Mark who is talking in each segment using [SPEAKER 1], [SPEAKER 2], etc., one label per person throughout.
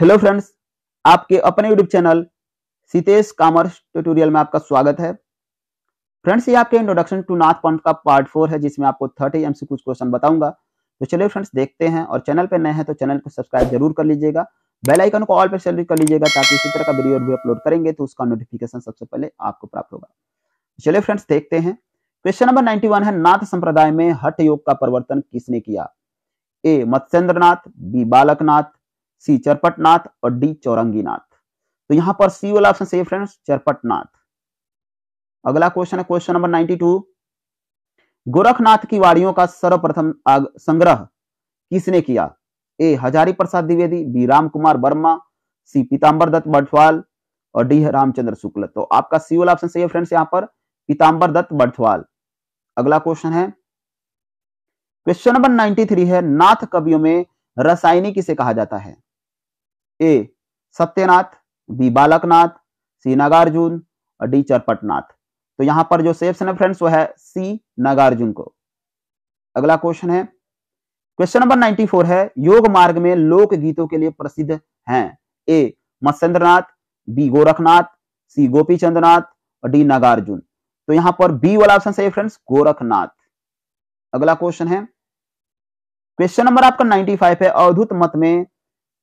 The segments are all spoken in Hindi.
[SPEAKER 1] हेलो फ्रेंड्स आपके अपने YouTube channel Sitesh commerce tutorial में आपका स्वागत है फ्रेंड्स ये आपके इंट्रोडक्शन टू नाथ पंथ का पार्ट फोर है जिसमें आपको थर्टी एम क्वेश्चन बताऊंगा तो चलिए फ्रेंड्स देखते हैं और चैनल पर नए हैं तो चैनल को सब्सक्राइब जरूर कर लीजिएगा बेलाइकन को ऑल पर सेलेक्ट कर लीजिएगा ताकि इसी तरह का वीडियो भी अपलोड करेंगे तो उसका नोटिफिकेशन सबसे पहले आपको प्राप्त होगा चलिए फ्रेंड्स देखते हैं क्वेश्चन नंबर 91 है नाथ संप्रदाय में हठ योग का परिवर्तन किसने किया A Matsyendra B Balaknath C Charpatnath और डी चौरंगीनाथ तो यहां पर सी वाला ऑप्शन सही फ्रेंड्स चरपटनाथ अगला क्वेश्चन है क्वेश्चन नंबर 92 गोरखनाथ की वाड़ियों का सर्वप्रथम संग्रह किसने किया A Hazari Prasad Dwivedi B Ram Kumar Verma C Pitambar Dutt Barthwal और डी रामचंद्र शुक्ल तो आपका सी वाला ऑप्शन सही है फ्रेंड्स यहाँ पर पीताम्बर दत्त बटवाल अगला क्वेश्चन है क्वेश्चन नंबर 93 है नाथ कवियों में रसायनी किसे कहा जाता है A Satyanath B Balaknath C Nagarjuna और डी चरपटनाथ तो यहां पर जो सेप्शन है फ्रेंड्स वो है सी नागार्जुन को अगला क्वेश्चन है क्वेश्चन नंबर 94 है योग मार्ग में लोक गीतों के लिए प्रसिद्ध हैं A Matsyendranath B Gorakhnath C Gopichandranath और डी नागार्जुन तो यहां पर बी वाला ऑप्शन सही फ्रेंड्स गोरखनाथ अगला क्वेश्चन है क्वेश्चन नंबर आपका 95 है अवधुत मत में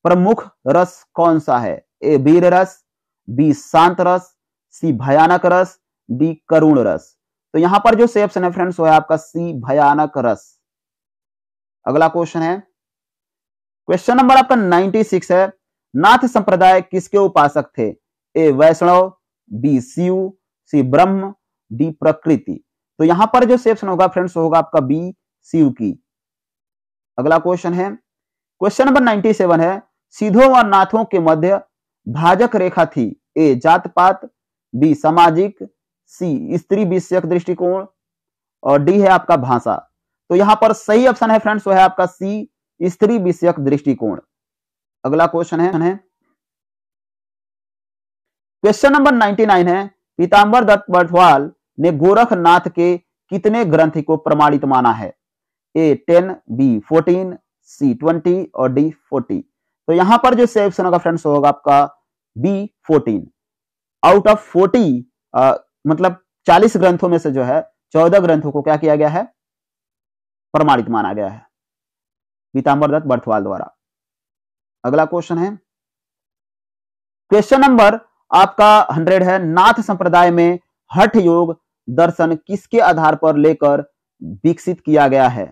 [SPEAKER 1] प्रमुख रस कौन सा है ए वीर रस बी शांत रस सी भयानक रस डी करुण रस तो यहां पर जो सेफ है फ्रेंड्स वो है आपका सी भयानक रस अगला क्वेश्चन है क्वेश्चन नंबर आपका 96 है नाथ संप्रदाय किसके उपासक थे ए वैष्णव बी शिव सी ब्रह्म डी प्रकृति तो यहां पर जो सेप्शन होगा फ्रेंड्स होगा आपका बी शिव की अगला क्वेश्चन है क्वेश्चन नंबर 97 है सीधों और नाथों के मध्य भाजक रेखा थी ए जात पात बी सामाजिक सी स्त्री विषयक दृष्टिकोण और डी है आपका भाषा तो यहां पर सही ऑप्शन है फ्रेंड्स वो है आपका सी स्त्री विषयक दृष्टिकोण अगला क्वेश्चन है क्वेश्चन नंबर 99 है पीताम्बर दत्त बर्थवाल ने गोरखनाथ के कितने ग्रंथ को प्रमाणित माना है A ten B fourteen C twenty और डी फोर्टी तो यहां पर जो सही ऑप्शन होगा फ्रेंड्स होगा आपका B fourteen out of forty मतलब चालीस ग्रंथों में से जो है चौदह ग्रंथों को क्या किया गया है प्रमाणित माना गया है पीताम्बर दत्त बर्थवाल द्वारा अगला क्वेश्चन है क्वेश्चन नंबर आपका हंड्रेड है नाथ संप्रदाय में हठ योग दर्शन किसके आधार पर लेकर विकसित किया गया है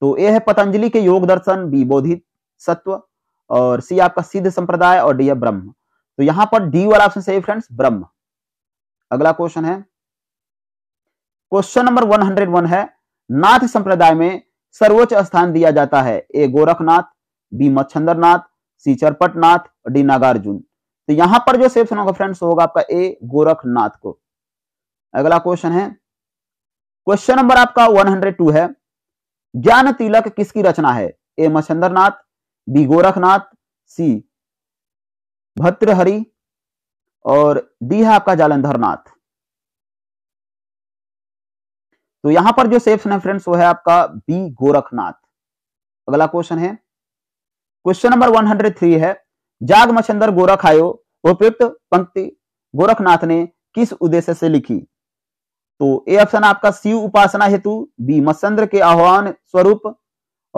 [SPEAKER 1] तो ए है पतंजलि के योग दर्शन बी बोधित सत्व और सी आपका सिद्ध संप्रदाय और डी है ब्रह्म तो यहां पर डी वाला ऑप्शन सही फ्रेंड्स ब्रह्म अगला क्वेश्चन है क्वेश्चन नंबर 101 है नाथ संप्रदाय में सर्वोच्च स्थान दिया जाता है A Gorakhnath B Machhandar Nath C Charpatnath D Nagarjuna तो यहां पर जो सेप्शन होगा फ्रेंड्स होगा आपका ए गोरखनाथ को अगला क्वेश्चन है क्वेश्चन नंबर आपका 102 है ज्ञान तिलक किसकी रचना है A Machhandranath B Gorakhnath C Bhadrahari और डी है आपका जालंधरनाथ तो यहां पर जो सेप्शन है फ्रेंड्स वो है आपका बी गोरखनाथ अगला क्वेश्चन है क्वेश्चन नंबर 103 है जाग मछंदर गोरख आयो उपयुक्त पंक्ति गोरखनाथ ने किस उद्देश्य से लिखी तो ए ऑप्शन आपका शिव उपासना हेतु बी मत्स्यन्द्र के आह्वान स्वरूप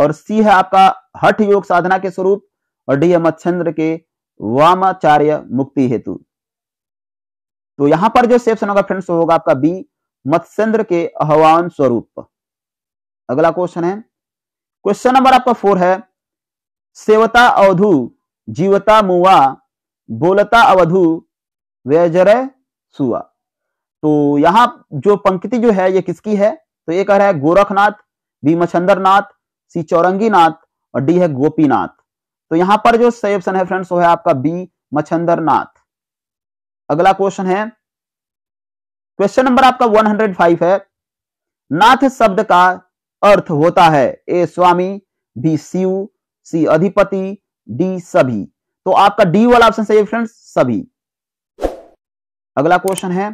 [SPEAKER 1] और सी है आपका हठ योग साधना के स्वरूप और डी है मत्स्यन्द्र के वामाचार्य मुक्ति हेतु तो यहां पर जो सेप्शन होगा फ्रेंड्स होगा आपका बी मत्स्यन्द्र के आह्वान स्वरूप अगला क्वेश्चन है क्वेश्चन नंबर आपका फोर है सेवता अवधु जीवता मुआ बोलता अवधु व्यजर सुआ तो यहाँ जो पंक्ति जो है ये किसकी है तो ये कह रहा है गोरखनाथ बी मछंदर नाथ सी चौरंगी नाथ और डी है गोपीनाथ तो यहाँ पर जो सही ऑप्शन है फ्रेंड्स वो है आपका बी मछंदर नाथ अगला क्वेश्चन है क्वेश्चन नंबर आपका 105 है नाथ शब्द का अर्थ होता है ए स्वामी बी शिव सी अधिपति डी सभी तो आपका डी वाला ऑप्शन सही है फ्रेंड्स सभी अगला क्वेश्चन है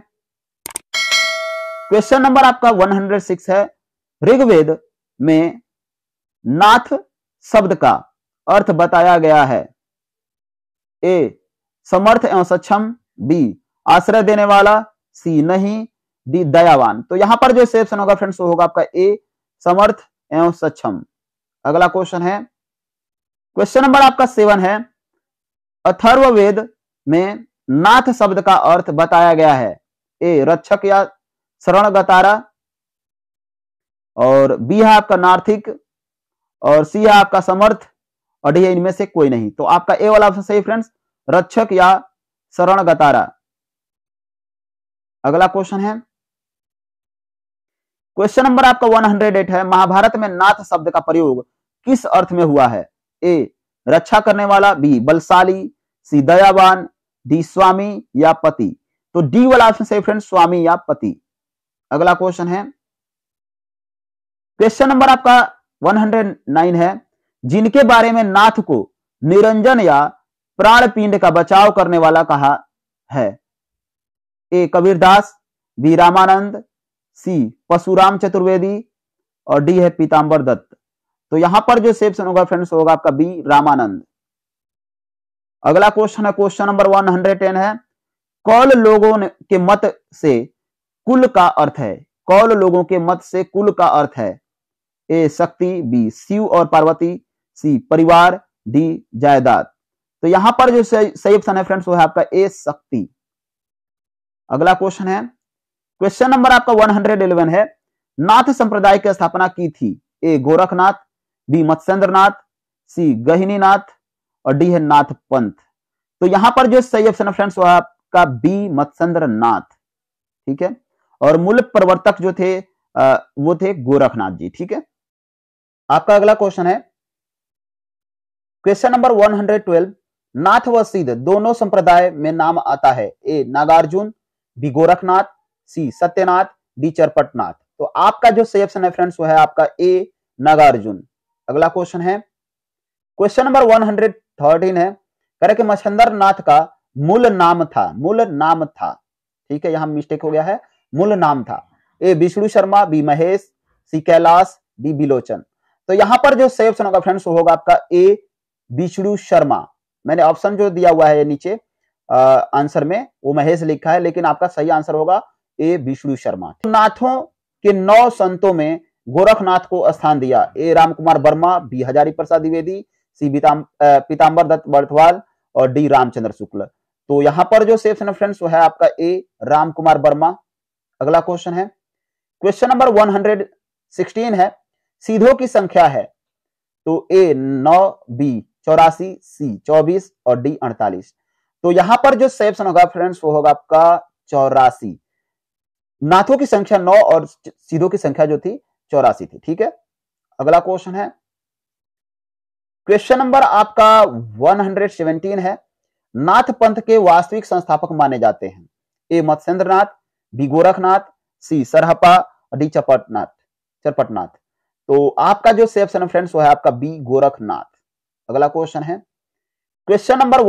[SPEAKER 1] क्वेश्चन नंबर आपका 106 है ऋग्वेद में नाथ शब्द का अर्थ बताया गया है ए समर्थ एवं सक्षम बी आश्रय देने वाला सी नहीं डी दयावान तो यहां पर जो सेप्शन होगा फ्रेंड्स वो होगा आपका ए समर्थ एवं सक्षम अगला क्वेश्चन है क्वेश्चन नंबर आपका सेवन है अथर्ववेद में नाथ शब्द का अर्थ बताया गया है ए रक्षक या शरण गतारा और बी है आपका नार्थिक और सी है आपका समर्थ और डी है इनमें से कोई नहीं तो आपका ए वाला ऑप्शन सही फ्रेंड्स रक्षक या शरण गतारा अगला क्वेश्चन है क्वेश्चन नंबर आपका 108 है महाभारत में नाथ शब्द का प्रयोग किस अर्थ में हुआ है ए रक्षा करने वाला बी बलशाली सी दयावान डी स्वामी या पति तो डी वाला ऑप्शन सही फ्रेंड स्वामी या पति अगला क्वेश्चन है क्वेश्चन नंबर आपका 109 है जिनके बारे में नाथ को निरंजन या प्राण पिंड का बचाव करने वाला कहा है A Kabirdas B Ramanand C Parshuram Chaturvedi और डी है पीताम्बर दत्त तो यहां पर जो सेप्शन होगा फ्रेंड्स होगा आपका बी रामानंद अगला क्वेश्चन है क्वेश्चन नंबर 110 है कौल लोगों के मत से कुल का अर्थ है कौल लोगों के मत से कुल का अर्थ है ए शक्ति बी शिव और पार्वती सी परिवार डी जायदाद तो यहां पर जो सही ऑप्शन है फ्रेंड्स वो है आपका ए शक्ति अगला क्वेश्चन है क्वेश्चन नंबर आपका 111 है नाथ संप्रदाय की स्थापना की थी A Gorakhnath B Matsyendranath C Gahininath और डी है नाथ पंथ तो यहां पर जो सही ऑप्शन है फ्रेंड्स वो है आपका बी नाथ ठीक है और मूल प्रवर्तक जो थे वो थे गोरखनाथ जी ठीक है आपका अगला क्वेश्चन है क्वेश्चन नंबर 112 नाथ व सिद्ध दोनों संप्रदाय में नाम आता है A Nagarjuna B Gorakhnath C Satyanath D Charpatnath तो आपका जो सही ऑप्शन है फ्रेंड्स वो है आपका ए नागार्जुन अगला क्वेश्चन है क्वेश्चन नंबर 113 है करे कि मच्छंदर नाथ का मूल नाम था मूल नाम था ठीक है यहां मिस्टेक हो गया है मूल नाम था A Vishnu Sharma B Mahesh C Kailash D Bilochan तो यहां पर जो ऑप्शन होगा फ्रेंड्स वो होगा आपका ए विष्णु शर्मा मैंने ऑप्शन जो दिया हुआ है नीचे आंसर में वो महेश लिखा है लेकिन आपका सही आंसर होगा ए विष्णु शर्मा नाथों के नौ संतों में गोरखनाथ को स्थान दिया A Ram Kumar Verma B Hazari Prasad Dwivedi C Pitambar Dutt Barthwal और डी रामचंद्र शुक्ल तो यहाँ पर जो सेप्शन फ्रेंड्स वो है आपका ए राम कुमार वर्मा अगला क्वेश्चन है क्वेश्चन नंबर 116 है सीधों की संख्या है तो ए नौ बी चौरासी सी चौबीस और डी अड़तालीस तो यहां पर जो सेप्शन होगा फ्रेंड्स वो होगा आपका चौरासी नाथों की संख्या नौ और सीधों की संख्या जो थी चौरासी थी ठीक है अगला क्वेश्चन है क्वेश्चन नंबर आपका 117 है नाथ पंथ के वास्तविक संस्थापक माने जाते हैं A Matsyendra Nath B Gorakhnath C Sarahpa D Chapatnath Charpatnath तो आपका जो सेफ सन फ्रेंड्स वो है आपका बी गोरखनाथ अगला क्वेश्चन है क्वेश्चन नंबर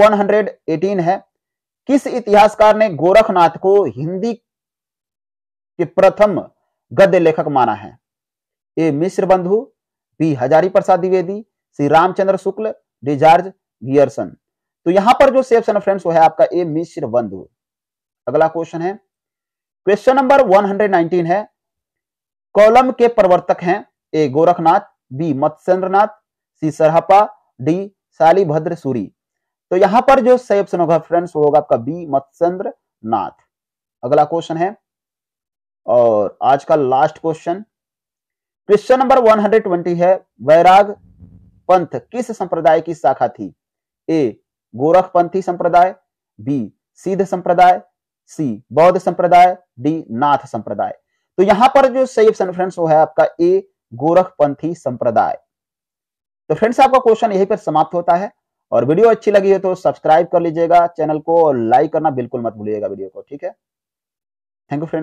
[SPEAKER 1] 118 है किस इतिहासकार ने गोरखनाथ को हिंदी के प्रथम गद्य लेखक माना है A Mishra Bandhu B Hazari Prasad Dwivedi C Ramchandra Shukla D George Grierson तो यहां पर जो सेफ सन फ्रेंड्स वो है आपका ए मिश्र बंधु अगला क्वेश्चन है क्वेश्चन नंबर 119 है कॉलम के प्रवर्तक हैं A Gorakhnath B Matsyendranath C Sarahpa D Salibhadra Suri तो यहां पर जो सही ऑप्शन होगा फ्रेंड्स वो होगा आपका बी मत्स्यन्द्र नाथ अगला क्वेश्चन है और आज का लास्ट क्वेश्चन क्वेश्चन नंबर 120 है वैराग पंथ किस संप्रदाय की शाखा थी ए गोरखपंथी संप्रदाय बी सिद्ध संप्रदाय सी बौद्ध संप्रदाय डी नाथ संप्रदाय तो यहां पर जो सही ऑप्शन फ्रेंड्स वो है आपका ए गोरखपंथी संप्रदाय तो फ्रेंड्स आपका क्वेश्चन यहीं पर समाप्त होता है और वीडियो अच्छी लगी है तो सब्सक्राइब कर लीजिएगा चैनल को और लाइक करना बिल्कुल मत भूलिएगा वीडियो को ठीक है थैंक यू फ्रेंड